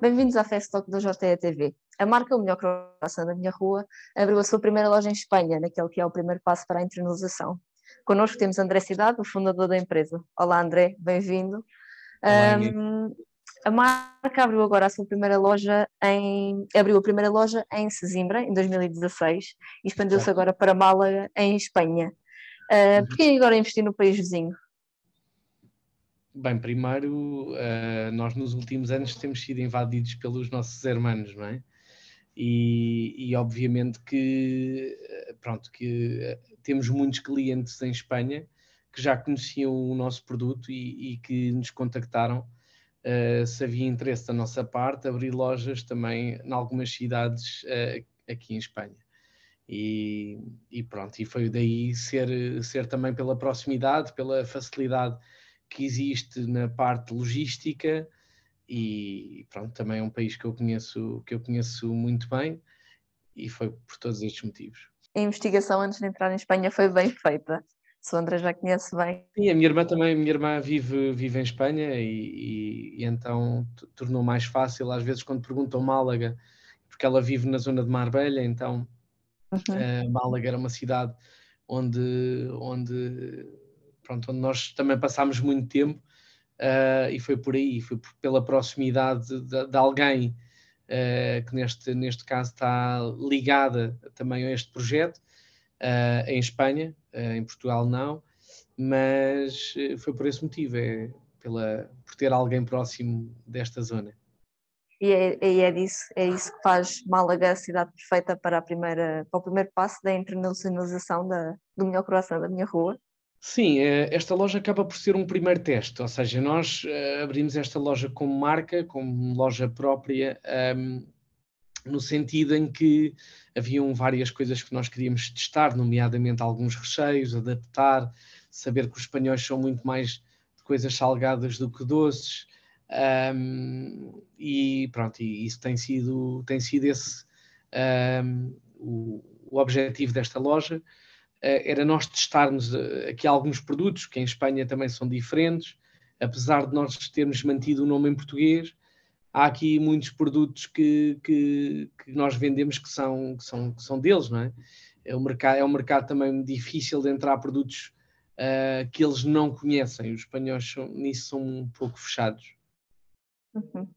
Bem-vindos à Festalk do JTE TV. A marca é O Melhor Croissant da Minha Rua abriu a sua primeira loja em Espanha, naquele que é o primeiro passo para a internalização. Connosco temos André Cidade, o fundador da empresa. Olá André, bem-vindo. Um, a marca abriu agora a sua primeira loja em abriu a primeira loja em Sesimbra em 2016 e expandiu-se agora para Málaga em Espanha. Ah, uh, uhum. Por que agora investir no país vizinho? Bem, primeiro, uh, nós nos últimos anos temos sido invadidos pelos nossos hermanos, não é? E, e, obviamente que, eh, pronto, que eh, temos muitos clientes em Espanha que já conheciam o nosso produto e, e que nos contactaram uh, se havia interesse da nossa parte abrir lojas também em algumas cidades uh, aqui em Espanha. E, e, pronto, e foi daí ser, ser também pela proximidade, pela facilidade que existe na parte logística e pronto, também é um país que eu conheço, que eu conheço muito bem e foi por todos estes motivos. A investigação antes de entrar em Espanha foi bem feita. Sandra já conhece bem. Sim, a minha irmã também, minha irmã vive, vive em Espanha e, e, e então tornou mais fácil, às vezes quando perguntam Málaga, porque ela vive na zona de Marbella, então uhum. Eh, Málaga era uma cidade onde, onde pronto, onde nós também passámos muito tempo uh, e foi por aí, foi por, pela proximidade de, de alguém uh, que neste, neste caso está ligada também a este projeto, uh, em Espanha, em Portugal não, mas foi por esse motivo, é pela, por ter alguém próximo desta zona. E é, e é, disso, é isso que faz Málaga a cidade perfeita para, a primeira, para o primeiro passo da internacionalização da, do melhor coração da minha rua. Sim, eh, esta loja acaba por ser um primeiro teste, ou seja, nós eh, abrimos esta loja como marca, como loja própria, um, no sentido em que haviam várias coisas que nós queríamos testar, nomeadamente alguns recheios, adaptar, saber que os espanhóis são muito mais de coisas salgadas do que doces, um, e pronto, e isso tem sido, tem sido esse um, o, o objetivo desta loja. Eh, era nós testarmos eh, aqui alguns produtos, que em Espanha também são diferentes, apesar de nós termos mantido o nome em português, há aqui muitos produtos que, que, que nós vendemos que são, que, são, que são deles, não é? É um mercado, é um mercado também difícil de entrar produtos uh, que eles não conhecem, os espanhóis são, nisso são um pouco fechados. Uhum.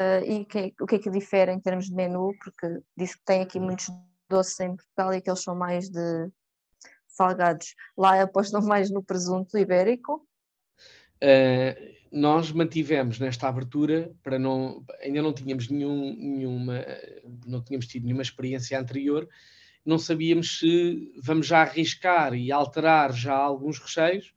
Uh, e que, o que é que difere em termos de menu? Porque diz que tem aqui hum. muitos doces em Portugal e que eles são mais de salgados, lá apostam mais no presunto ibérico? Uh, nós mantivemos nesta abertura para não ainda não tínhamos nenhum, nenhuma não tínhamos tido nenhuma experiência anterior não sabíamos se vamos já arriscar e alterar já alguns recheios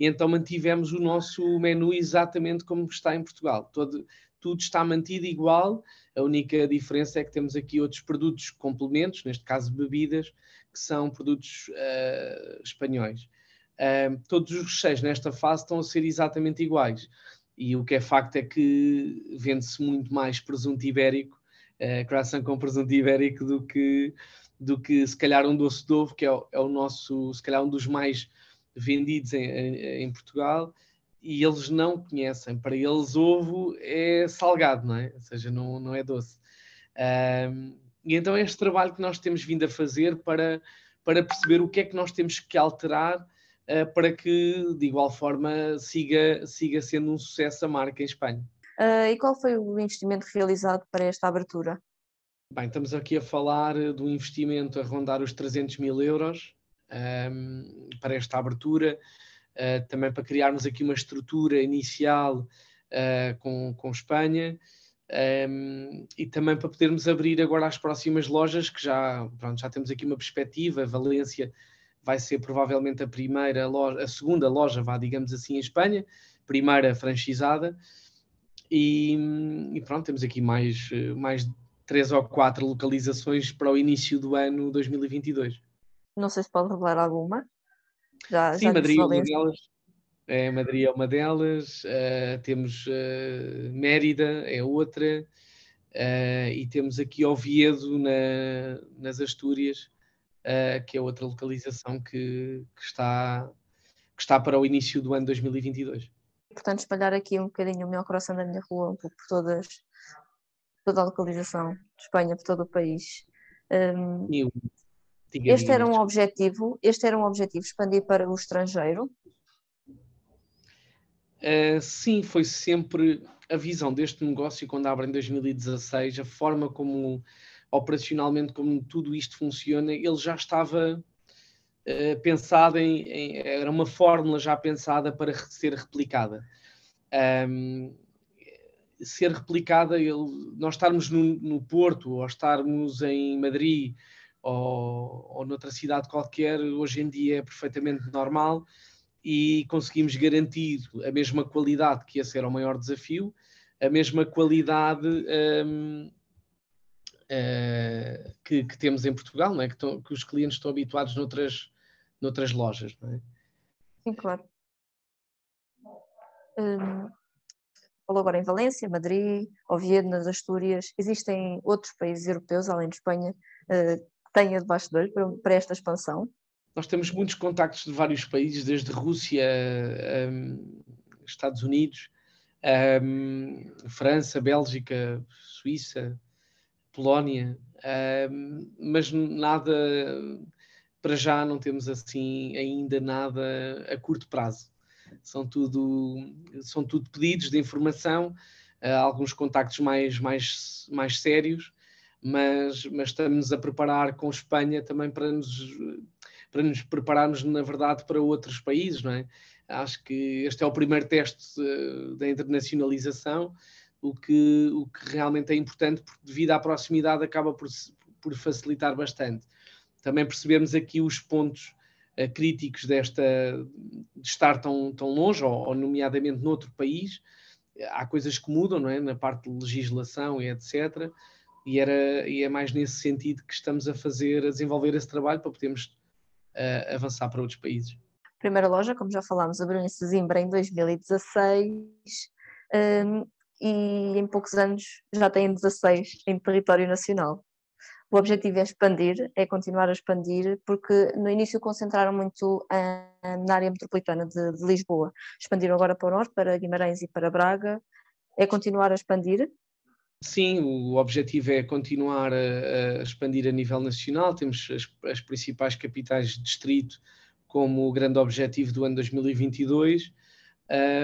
e então mantivemos o nosso menu exatamente como está em Portugal Todo, tudo está mantido igual a única diferença é que temos aqui outros produtos complementos neste caso bebidas que são produtos uh, espanhóis. Uh, todos os recheios nesta fase estão a ser exatamente iguais. E o que é facto é que vende-se muito mais presunto ibérico, uh, croissant com presunto ibérico, do que, do que se calhar um doce de ovo, que é o, é o nosso, se calhar um dos mais vendidos em, em, em Portugal e eles não conhecem. Para eles, ovo é salgado, não é? Ou seja, não, não é doce. Um, e então é este trabalho que nós temos vindo a fazer para, para perceber o que é que nós temos que alterar uh, para que, de igual forma, siga, siga sendo um sucesso a marca em Espanha. Uh, e qual foi o investimento realizado para esta abertura? Bem, estamos aqui a falar eh, de um investimento a rondar os 300 mil euros um, ehm, para esta abertura, uh, também para criarmos aqui uma estrutura inicial com, com Espanha. Um, e também para podermos abrir agora as próximas lojas, que já, pronto, já temos aqui uma perspectiva. Valência vai ser provavelmente a primeira loja, a segunda loja, vá, digamos assim, em Espanha, primeira franchizada. E, e pronto, temos aqui mais, mais três ou quatro localizações para o início do ano 2022. Não sei se pode revelar alguma. Já, Sim, já Madrid, é uma delas, é, Madrid é uma delas, uh, temos uh, Mérida, é outra, uh, e temos aqui Oviedo, na, nas Astúrias, que é outra localização que, que, está, que está para o início do ano 2022. Portanto, espalhar aqui um bocadinho o meu coração da minha rua, um pouco por todas, toda a localização de Espanha, por todo o país. Um, este era um objetivo, este era um objetivo expandir para o estrangeiro, ah, sim, foi sempre a visão deste negócio quando abre em 2016, a forma como operacionalmente como tudo isto funciona, ele já estava uh, pensado em, em, era uma fórmula já pensada para ser replicada. Um, ser replicada, ele, nós estarmos no, no, Porto ou estarmos em Madrid ou, ou noutra cidade qualquer, hoje em dia é perfeitamente normal e conseguimos garantir a mesma qualidade, que esse era o maior desafio, a mesma qualidade um, uh, eh, que, que, temos em Portugal, não é? que, to, que, os clientes estão habituados noutras, noutras lojas. Não é? Sim, claro. Hum, falou agora em Valência, Madrid, Oviedo, nas Astúrias. Existem outros países europeus, além de Espanha, uh, que tenha debaixo de olho para, para esta expansão? nós temos muitos contactos de vários países, desde Rússia, um, Estados Unidos, um, França, Bélgica, Suíça, Polónia, um, mas nada, para já não temos assim ainda nada a curto prazo. São tudo, são tudo pedidos de informação, hum, alguns contactos mais, mais, mais sérios, mas, mas estamos a preparar com Espanha também para nos para nos prepararmos, na verdade, para outros países, não é? Acho que este é o primeiro teste eh, da internacionalização, o que, o que realmente é importante, porque devido à proximidade acaba por, por facilitar bastante. Também percebemos aqui os pontos uh, críticos desta, de estar tão, tão longe, ou, ou nomeadamente noutro país, há coisas que mudam, não é? Na parte de legislação e etc. E, era, e é mais nesse sentido que estamos a fazer, a desenvolver esse trabalho para podermos uh, avançar para outros países. primeira loja, como já falámos, abriu em Sezimbra em 2016 um, e em poucos anos já tem 16 em território nacional. O objetivo é expandir, é continuar a expandir, porque no início concentraram muito hum, na área metropolitana de, de Lisboa. Expandiram agora para o norte, para Guimarães e para Braga. É continuar a expandir, Sim, o objetivo é continuar a, a expandir a nível nacional. Temos as, as, principais capitais de distrito como o grande objetivo do ano 2022.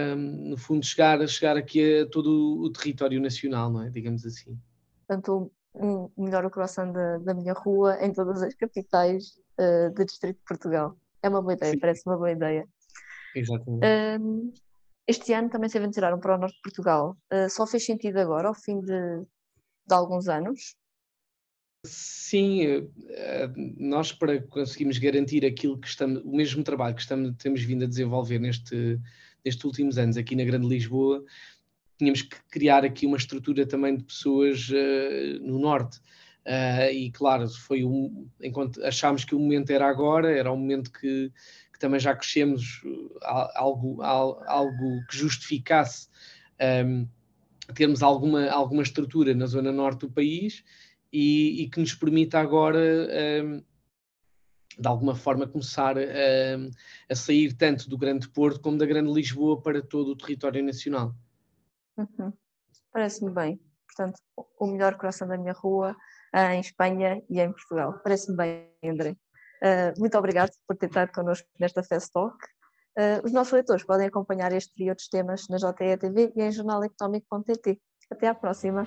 Um, no fundo, chegar, chegar aqui a todo o território nacional, não é? digamos assim. Portanto, melhor o coração da, da minha rua em todas as capitais uh, eh, do distrito de Portugal. É uma boa ideia, Sim. parece uma boa ideia. Exatamente. Um, este ano também se aventuraram para o norte de Portugal. Uh, só fez sentido agora, ao fim de, de alguns anos? Sim, eh, nós para conseguirmos garantir aquilo que estamos, o mesmo trabalho que estamos, temos vindo a desenvolver neste, nestes últimos anos aqui na Grande Lisboa, tínhamos que criar aqui uma estrutura também de pessoas uh, no Norte. Uh, e claro, foi um, enquanto achámos que o momento era agora, era um momento que, também já crescemos uh, algo, algo que justificasse um, termos alguma, alguma estrutura na zona norte do país e, e que nos permita agora, um, de alguma forma, começar a sair tanto do Grande Porto como da Grande Lisboa para todo o território nacional. Uhum. Parece-me bem. Portanto, o melhor coração da minha rua eh, em Espanha e em Portugal. Parece-me bem, André. Ah, muito obrigado por ter estado connosco nesta Fest Talk. Uh, os nossos leitores podem acompanhar este e outros temas na JE TV e em jornaleconomico.pt. Até à próxima!